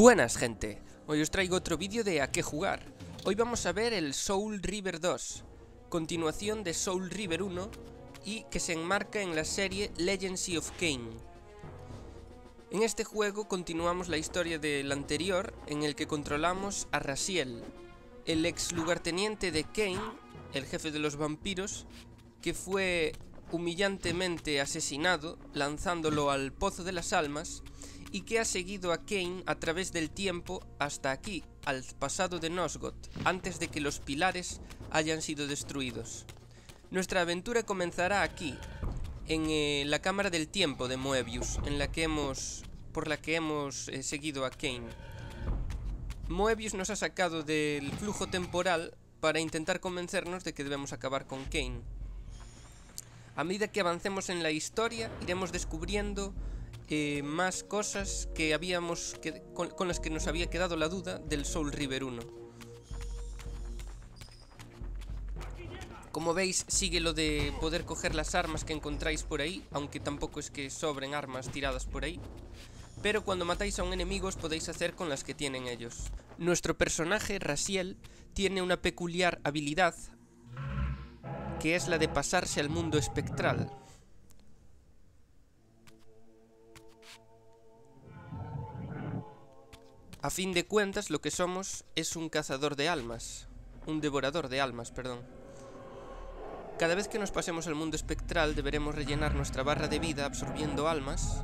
Buenas gente, hoy os traigo otro vídeo de a qué jugar. Hoy vamos a ver el Soul River 2, continuación de Soul River 1 y que se enmarca en la serie Legacy of Kane. En este juego continuamos la historia del anterior en el que controlamos a Rasiel, el ex lugarteniente de Kane, el jefe de los vampiros, que fue humillantemente asesinado, lanzándolo al Pozo de las Almas, y que ha seguido a Kane a través del tiempo hasta aquí, al pasado de Nosgoth, antes de que los pilares hayan sido destruidos. Nuestra aventura comenzará aquí, en eh, la Cámara del Tiempo de Moebius, en la que hemos, por la que hemos eh, seguido a Kane. Moebius nos ha sacado del flujo temporal para intentar convencernos de que debemos acabar con Kane. A medida que avancemos en la historia, iremos descubriendo eh, más cosas que habíamos con, las que nos había quedado la duda del Soul River 1. Como veis, sigue lo de poder coger las armas que encontráis por ahí, aunque tampoco es que sobren armas tiradas por ahí. Pero cuando matáis a un enemigo os podéis hacer con las que tienen ellos. Nuestro personaje, Rasiel, tiene una peculiar habilidad que es la de pasarse al mundo espectral. A fin de cuentas, lo que somos es un cazador de almas. Un devorador de almas, perdón. Cada vez que nos pasemos al mundo espectral deberemos rellenar nuestra barra de vida absorbiendo almas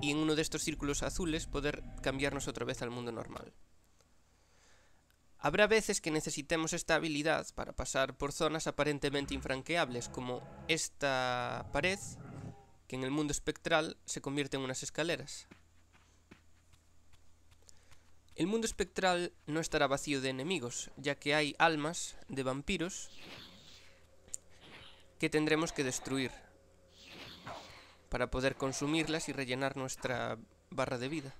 y en uno de estos círculos azules poder cambiarnos otra vez al mundo normal. Habrá veces que necesitemos esta habilidad para pasar por zonas aparentemente infranqueables, como esta pared, que en el mundo espectral se convierte en unas escaleras. El mundo espectral no estará vacío de enemigos, ya que hay almas de vampiros que tendremos que destruir para poder consumirlas y rellenar nuestra barra de vida.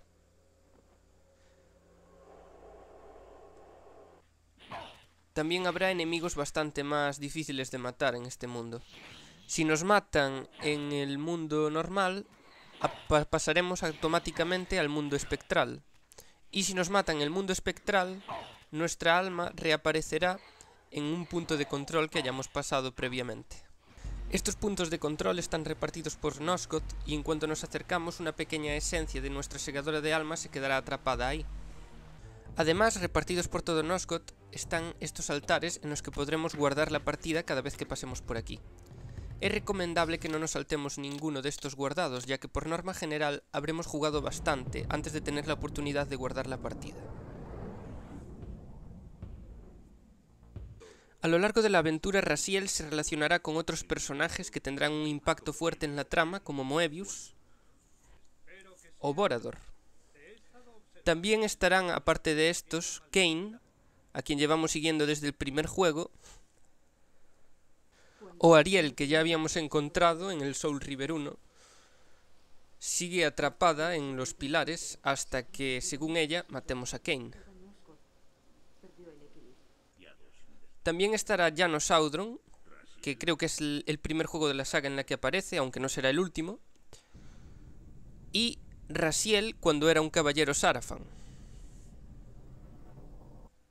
También habrá enemigos bastante más difíciles de matar en este mundo. Si nos matan en el mundo normal, pasaremos automáticamente al mundo espectral. Y si nos matan en el mundo espectral, nuestra alma reaparecerá en un punto de control que hayamos pasado previamente. Estos puntos de control están repartidos por Nosgoth y en cuanto nos acercamos una pequeña esencia de nuestra segadora de Alma se quedará atrapada ahí. Además, repartidos por todo Nosgoth, están estos altares en los que podremos guardar la partida cada vez que pasemos por aquí. Es recomendable que no nos saltemos ninguno de estos guardados, ya que por norma general habremos jugado bastante antes de tener la oportunidad de guardar la partida. A lo largo de la aventura, Rasiel se relacionará con otros personajes que tendrán un impacto fuerte en la trama, como Moebius o Borador. También estarán, aparte de estos, Kane, a quien llevamos siguiendo desde el primer juego, o Ariel, que ya habíamos encontrado en el Soul River 1, sigue atrapada en los pilares hasta que, según ella, matemos a Kane. También estará Janos Audron, que creo que es el primer juego de la saga en la que aparece, aunque no será el último, y Rasiel cuando era un caballero Sarafan.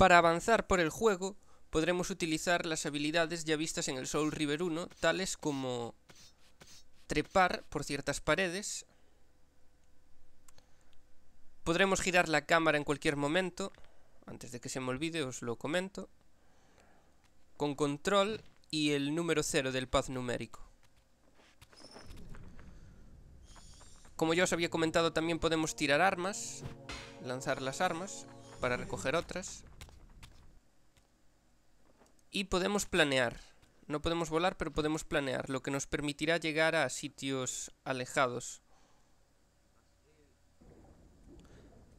Para avanzar por el juego, podremos utilizar las habilidades ya vistas en el Soul River 1, tales como trepar por ciertas paredes, podremos girar la cámara en cualquier momento, antes de que se me olvide os lo comento, con control y el número 0 del pad numérico. Como ya os había comentado, también podemos tirar armas, lanzar las armas para recoger otras. Y podemos planear. No podemos volar, pero podemos planear, lo que nos permitirá llegar a sitios alejados.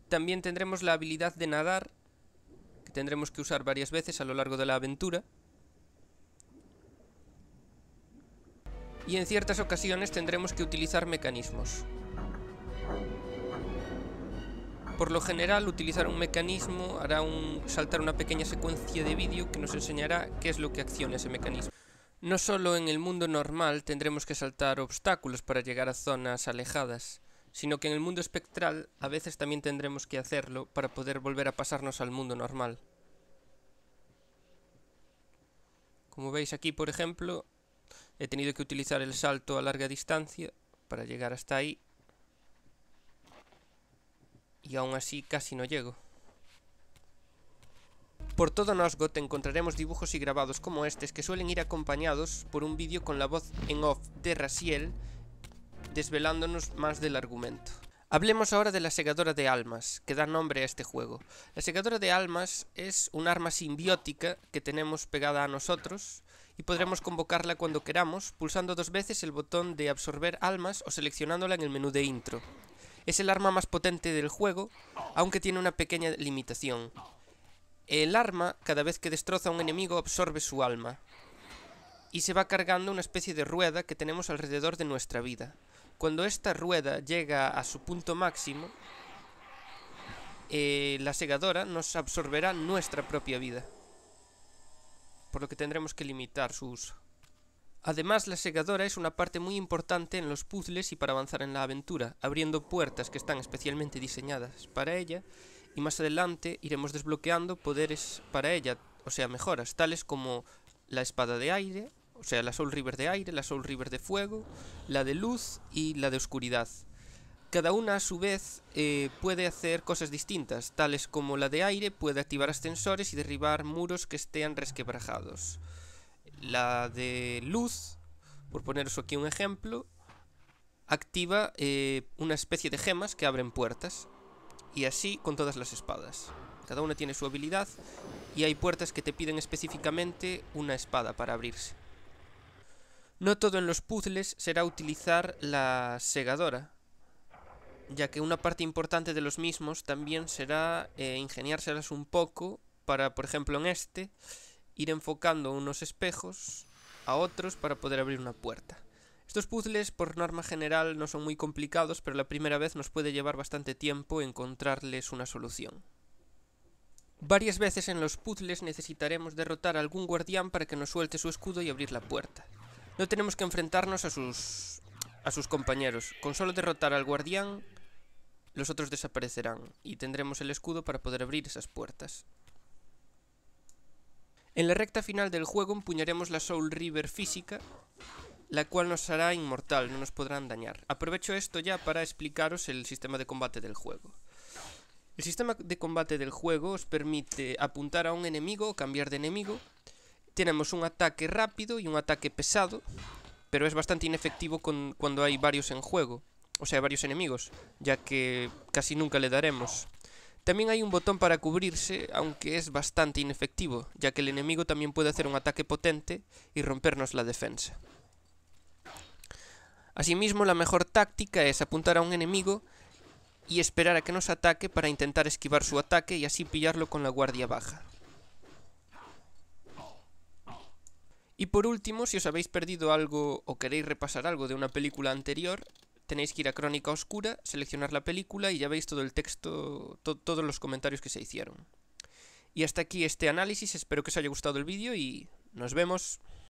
También tendremos la habilidad de nadar, que tendremos que usar varias veces a lo largo de la aventura. Y en ciertas ocasiones tendremos que utilizar mecanismos. Por lo general, utilizar un mecanismo hará saltar una pequeña secuencia de vídeo que nos enseñará qué es lo que acciona ese mecanismo. No solo en el mundo normal tendremos que saltar obstáculos para llegar a zonas alejadas, sino que en el mundo espectral a veces también tendremos que hacerlo para poder volver a pasarnos al mundo normal. Como veis aquí, por ejemplo, he tenido que utilizar el salto a larga distancia para llegar hasta ahí y aún así casi no llego. Por todo Nosgoth encontraremos dibujos y grabados como estos que suelen ir acompañados por un vídeo con la voz en off de Rasiel, desvelándonos más del argumento. Hablemos ahora de la segadora de almas, que da nombre a este juego. La segadora de almas es un arma simbiótica que tenemos pegada a nosotros y podremos convocarla cuando queramos pulsando dos veces el botón de absorber almas o seleccionándola en el menú de intro. Es el arma más potente del juego, aunque tiene una pequeña limitación. El arma, cada vez que destroza a un enemigo, absorbe su alma. Y se va cargando una especie de rueda que tenemos alrededor de nuestra vida. Cuando esta rueda llega a su punto máximo, eh, la segadora nos absorberá nuestra propia vida. Por lo que tendremos que limitar su uso. Además, la segadora es una parte muy importante en los puzzles y para avanzar en la aventura, abriendo puertas que están especialmente diseñadas para ella, y más adelante iremos desbloqueando poderes para ella, o sea, mejoras, tales como la espada de aire, o sea, la Soul River de aire, la Soul River de fuego, la de luz y la de oscuridad. Cada una a su vez eh, puede hacer cosas distintas, tales como la de aire puede activar ascensores y derribar muros que estén resquebrajados la de luz, por poneros aquí un ejemplo, activa eh, una especie de gemas que abren puertas. Y así con todas las espadas. Cada una tiene su habilidad y hay puertas que te piden específicamente una espada para abrirse. No todo en los puzzles será utilizar la segadora, ya que una parte importante de los mismos también será eh, ingeniárselas un poco para, por ejemplo, en este, ir enfocando unos espejos a otros para poder abrir una puerta. Estos puzzles por norma general no son muy complicados, pero la primera vez nos puede llevar bastante tiempo encontrarles una solución. Varias veces en los puzzles necesitaremos derrotar a algún guardián para que nos suelte su escudo y abrir la puerta. No tenemos que enfrentarnos a sus... a sus compañeros. Con solo derrotar al guardián, los otros desaparecerán y tendremos el escudo para poder abrir esas puertas. En la recta final del juego empuñaremos la Soul River física, la cual nos hará inmortal, no nos podrán dañar. Aprovecho esto ya para explicaros el sistema de combate del juego. El sistema de combate del juego os permite apuntar a un enemigo o cambiar de enemigo. Tenemos un ataque rápido y un ataque pesado, pero es bastante inefectivo cuando hay varios en juego, o sea, varios enemigos, ya que casi nunca le daremos. También hay un botón para cubrirse, aunque es bastante inefectivo, ya que el enemigo también puede hacer un ataque potente y rompernos la defensa. Asimismo, la mejor táctica es apuntar a un enemigo y esperar a que nos ataque para intentar esquivar su ataque y así pillarlo con la guardia baja. Y por último, si os habéis perdido algo o queréis repasar algo de una película anterior, tenéis que ir a Crónica Oscura, seleccionar la película y ya veis todo el texto, todos los comentarios que se hicieron. Y hasta aquí este análisis, espero que os haya gustado el vídeo y nos vemos.